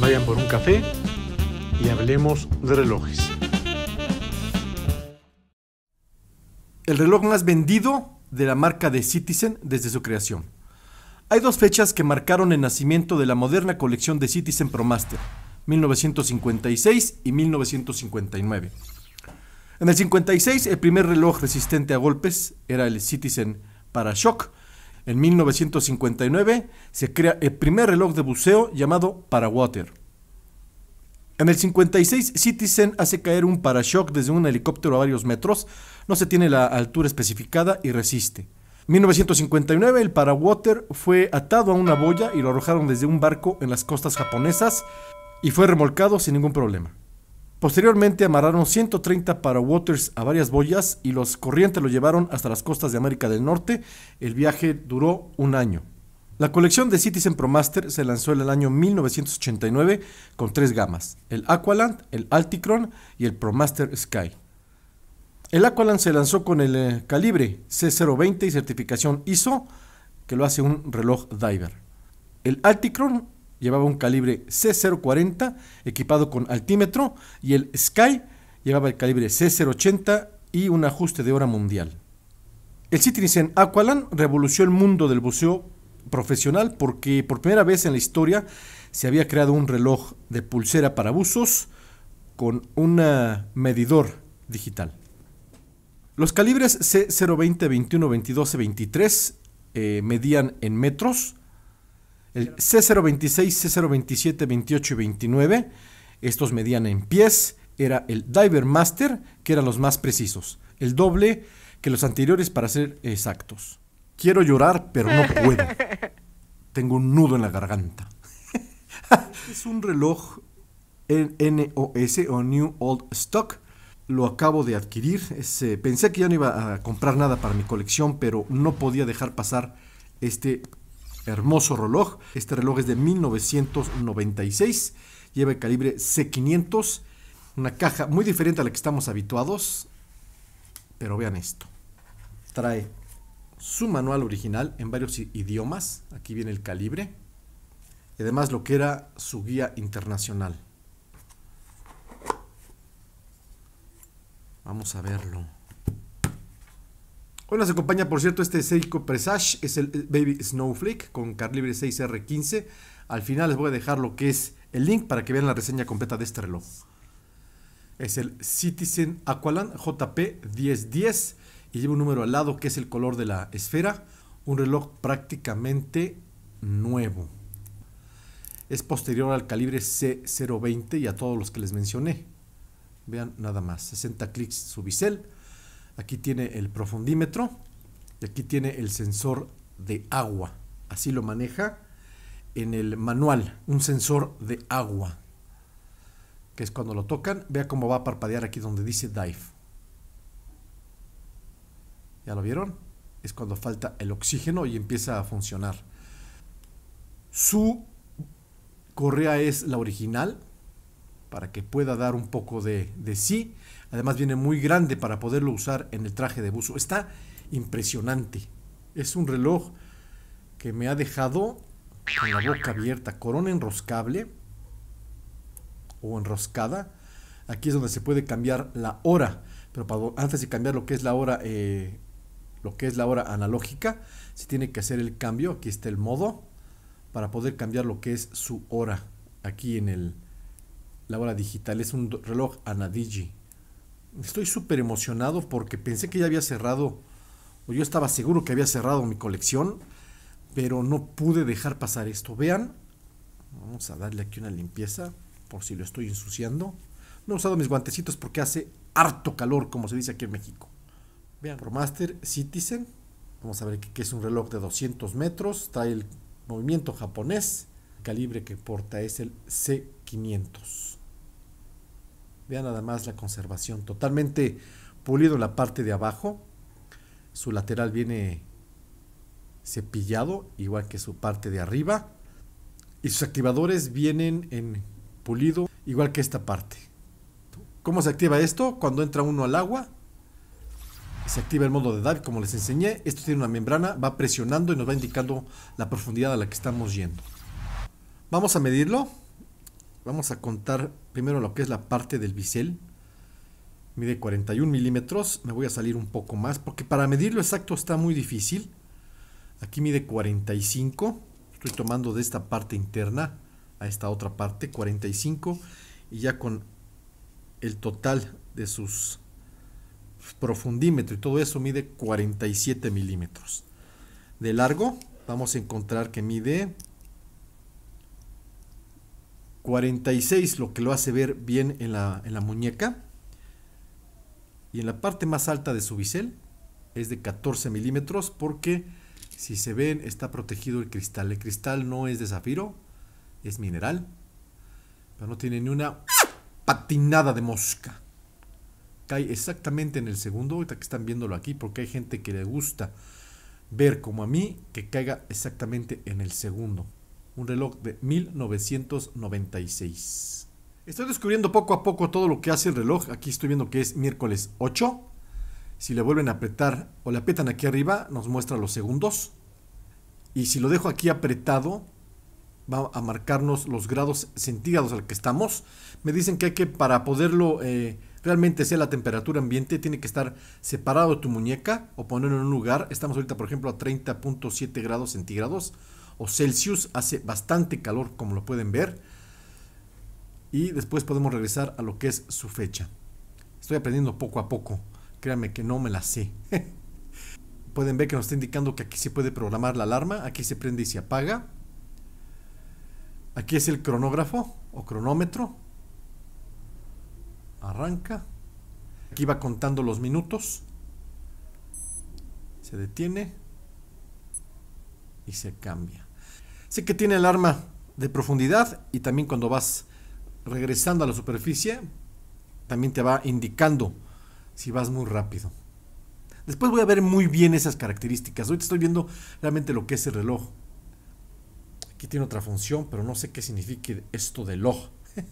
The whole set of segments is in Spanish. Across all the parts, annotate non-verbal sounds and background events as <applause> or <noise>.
vayan por un café y hablemos de relojes. El reloj más vendido de la marca de Citizen desde su creación. Hay dos fechas que marcaron el nacimiento de la moderna colección de Citizen Promaster, 1956 y 1959. En el 56, el primer reloj resistente a golpes era el Citizen Parashock, en 1959 se crea el primer reloj de buceo llamado Parawater. En el 56, Citizen hace caer un parashock desde un helicóptero a varios metros, no se tiene la altura especificada y resiste. En 1959, el Parawater fue atado a una boya y lo arrojaron desde un barco en las costas japonesas y fue remolcado sin ningún problema. Posteriormente amarraron 130 para waters a varias boyas y los corrientes lo llevaron hasta las costas de América del Norte. El viaje duró un año. La colección de Citizen Promaster se lanzó en el año 1989 con tres gamas, el Aqualand, el Alticron y el Promaster Sky. El Aqualand se lanzó con el eh, calibre C020 y certificación ISO, que lo hace un reloj diver. El Alticron llevaba un calibre C040 equipado con altímetro y el Sky llevaba el calibre C080 y un ajuste de hora mundial. El Citizen Aqualan revolucionó el mundo del buceo profesional porque por primera vez en la historia se había creado un reloj de pulsera para buzos con un medidor digital. Los calibres C020, 21, 22 y 23 eh, medían en metros el C026, C027, 28 y 29, estos medían en pies, era el Diver Master, que eran los más precisos, el doble que los anteriores para ser exactos. Quiero llorar, pero no <laughs> puedo. Tengo un nudo en la garganta. <laughs> es un reloj NOS o New Old Stock. Lo acabo de adquirir. Eh, pensé que ya no iba a comprar nada para mi colección, pero no podía dejar pasar este Hermoso reloj. Este reloj es de 1996. Lleva el calibre C500. Una caja muy diferente a la que estamos habituados. Pero vean esto. Trae su manual original en varios idiomas. Aquí viene el calibre. Y además lo que era su guía internacional. Vamos a verlo. Hoy nos acompaña, por cierto, este Seiko Presage, es el Baby Snowflake con calibre 6R15. Al final les voy a dejar lo que es el link para que vean la reseña completa de este reloj. Es el Citizen Aqualan JP1010 y lleva un número al lado que es el color de la esfera. Un reloj prácticamente nuevo. Es posterior al calibre C020 y a todos los que les mencioné. Vean nada más, 60 clics su bisel. Aquí tiene el profundímetro y aquí tiene el sensor de agua. Así lo maneja en el manual, un sensor de agua. Que es cuando lo tocan, vea cómo va a parpadear aquí donde dice dive. ¿Ya lo vieron? Es cuando falta el oxígeno y empieza a funcionar. Su correa es la original para que pueda dar un poco de, de sí Además viene muy grande para poderlo usar en el traje de buzo. Está impresionante. Es un reloj que me ha dejado con la boca abierta. Corona enroscable o enroscada. Aquí es donde se puede cambiar la hora. Pero antes de cambiar lo que es la hora, eh, lo que es la hora analógica, se tiene que hacer el cambio. Aquí está el modo para poder cambiar lo que es su hora. Aquí en el la hora digital es un reloj Anadigi. Estoy súper emocionado porque pensé que ya había cerrado, o yo estaba seguro que había cerrado mi colección, pero no pude dejar pasar esto. Vean, vamos a darle aquí una limpieza por si lo estoy ensuciando. No he usado mis guantecitos porque hace harto calor, como se dice aquí en México. Vean, Promaster Citizen. Vamos a ver que, es un reloj de 200 metros. Está el movimiento japonés. El calibre que porta es el C500. Vean nada más la conservación, totalmente pulido la parte de abajo. Su lateral viene cepillado, igual que su parte de arriba. Y sus activadores vienen en pulido, igual que esta parte. ¿Cómo se activa esto? Cuando entra uno al agua, se activa el modo de dive, como les enseñé. Esto tiene una membrana, va presionando y nos va indicando la profundidad a la que estamos yendo. Vamos a medirlo. Vamos a contar primero lo que es la parte del bisel. Mide 41 milímetros. Me voy a salir un poco más porque para medirlo exacto está muy difícil. Aquí mide 45. Estoy tomando de esta parte interna a esta otra parte, 45. Y ya con el total de sus profundímetros y todo eso mide 47 milímetros. De largo vamos a encontrar que mide 46, lo que lo hace ver bien en la, en la muñeca. Y en la parte más alta de su bisel es de 14 milímetros porque si se ven está protegido el cristal. El cristal no es de zafiro, es mineral. Pero no tiene ni una patinada de mosca. Cae exactamente en el segundo, ahorita que están viéndolo aquí, porque hay gente que le gusta ver como a mí que caiga exactamente en el segundo. Un reloj de 1996. Estoy descubriendo poco a poco todo lo que hace el reloj. Aquí estoy viendo que es miércoles 8. Si le vuelven a apretar o le apretan aquí arriba, nos muestra los segundos. Y si lo dejo aquí apretado, va a marcarnos los grados centígrados al que estamos. Me dicen que hay que, para poderlo eh, realmente sea la temperatura ambiente, tiene que estar separado de tu muñeca o ponerlo en un lugar. Estamos ahorita, por ejemplo, a 30.7 grados centígrados o Celsius, hace bastante calor como lo pueden ver. Y después podemos regresar a lo que es su fecha. Estoy aprendiendo poco a poco, créanme que no me la sé. <laughs> pueden ver que nos está indicando que aquí se puede programar la alarma, aquí se prende y se apaga. Aquí es el cronógrafo o cronómetro. Arranca. Aquí va contando los minutos. Se detiene y se cambia. Sé que tiene el arma de profundidad y también cuando vas regresando a la superficie, también te va indicando si vas muy rápido. Después voy a ver muy bien esas características. Hoy te estoy viendo realmente lo que es el reloj. Aquí tiene otra función, pero no sé qué significa esto de log. <laughs>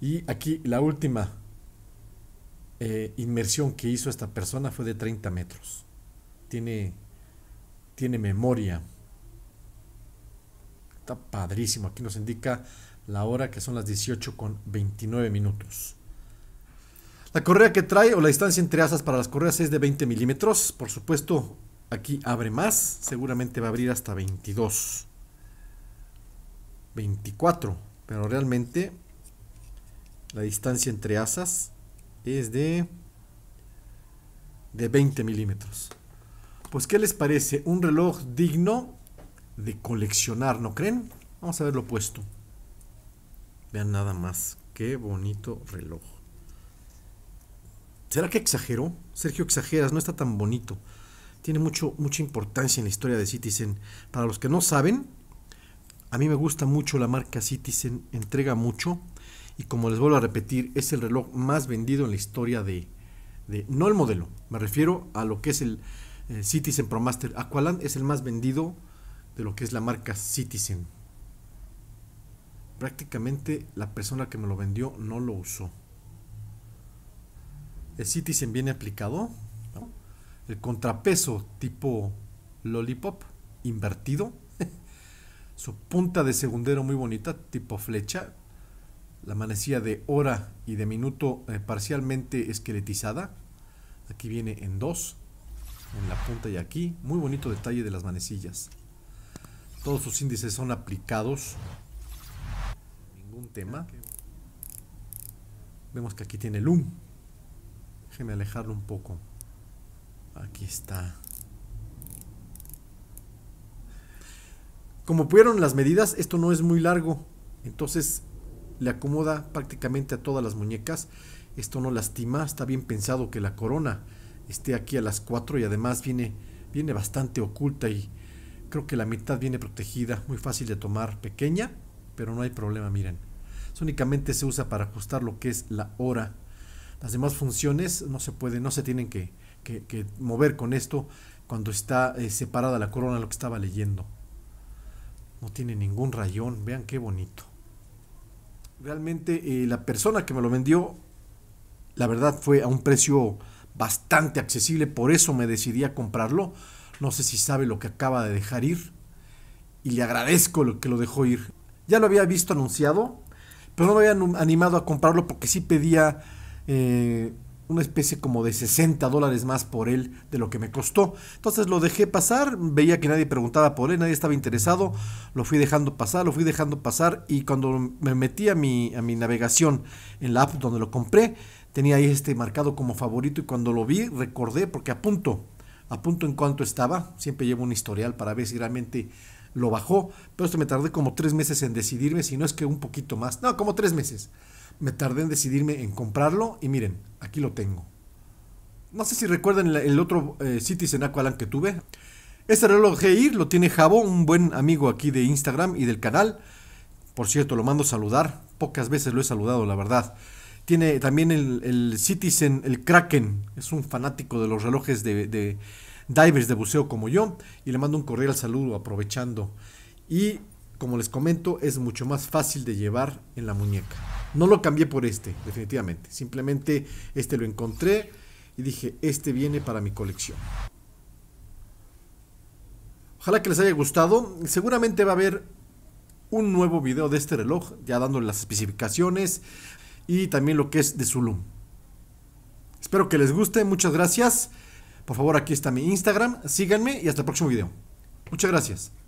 y aquí la última eh, inmersión que hizo esta persona fue de 30 metros. Tiene, tiene memoria. Está padrísimo. Aquí nos indica la hora que son las 18 con 29 minutos. La correa que trae o la distancia entre asas para las correas es de 20 milímetros. Por supuesto, aquí abre más. Seguramente va a abrir hasta 22. 24. Pero realmente la distancia entre asas es de, de 20 milímetros. Pues, ¿qué les parece? Un reloj digno de coleccionar, ¿no creen? Vamos a ver lo puesto Vean nada más. Qué bonito reloj. ¿Será que exageró? Sergio, exageras, no está tan bonito. Tiene mucho, mucha importancia en la historia de Citizen. Para los que no saben, a mí me gusta mucho la marca Citizen, entrega mucho. Y como les vuelvo a repetir, es el reloj más vendido en la historia de... de no el modelo, me refiero a lo que es el, eh, Citizen ProMaster. Aqualand es el más vendido de lo que es la marca Citizen. Prácticamente la persona que me lo vendió no lo usó. El Citizen viene aplicado. El contrapeso tipo lollipop invertido. <laughs> Su punta de segundero muy bonita, tipo flecha. La manecilla de hora y de minuto eh, parcialmente esqueletizada. Aquí viene en dos. En la punta y aquí. Muy bonito detalle de las manecillas. Todos sus índices son aplicados. Ningún tema. Vemos que aquí tiene el um. Déjeme alejarlo un poco. Aquí está. Como pudieron las medidas, esto no es muy largo. Entonces le acomoda prácticamente a todas las muñecas. Esto no lastima, está bien pensado que la corona esté aquí a las 4 y además viene, viene bastante oculta y, Creo que la mitad viene protegida, muy fácil de tomar, pequeña, pero no hay problema, miren. únicamente se usa para ajustar lo que es la hora. Las demás funciones no se pueden, no se tienen que, mover con esto cuando está eh, separada la corona lo que estaba leyendo. No tiene ningún rayón, vean qué bonito. Realmente eh, la persona que me lo vendió, la verdad fue a un precio bastante accesible, por eso me decidí a comprarlo no sé si sabe lo que acaba de dejar ir. Y le agradezco lo que lo dejó ir. Ya lo había visto anunciado, pero no me había animado a comprarlo porque sí pedía eh, una especie como de 60 dólares más por él de lo que me costó. Entonces lo dejé pasar, veía que nadie preguntaba por él, nadie estaba interesado, lo fui dejando pasar, lo fui dejando pasar y cuando me metí a mi, a mi navegación en la app donde lo compré, tenía ahí este marcado como favorito y cuando lo vi recordé porque punto a punto en cuanto estaba. Siempre llevo un historial para ver si realmente lo bajó. Pero esto me tardé como tres meses en decidirme, si no es que un poquito más. No, como tres meses. Me tardé en decidirme en comprarlo y miren, aquí lo tengo. No sé si recuerdan el otro City eh, Citizen que tuve. Este reloj GIR lo tiene Jabo, un buen amigo aquí de Instagram y del canal. Por cierto, lo mando a saludar. Pocas veces lo he saludado, la verdad. Tiene también el, Citizen, el Kraken, es un fanático de los relojes de, divers de buceo como yo. Y le mando un cordial saludo aprovechando. Y como les comento, es mucho más fácil de llevar en la muñeca. No lo cambié por este, definitivamente. Simplemente este lo encontré y dije, este viene para mi colección. Ojalá que les haya gustado. Seguramente va a haber un nuevo video de este reloj, ya dándole las especificaciones y también lo que es de Zulum. Espero que les guste, muchas gracias. Por favor, aquí está mi Instagram, síganme y hasta el próximo video. Muchas gracias.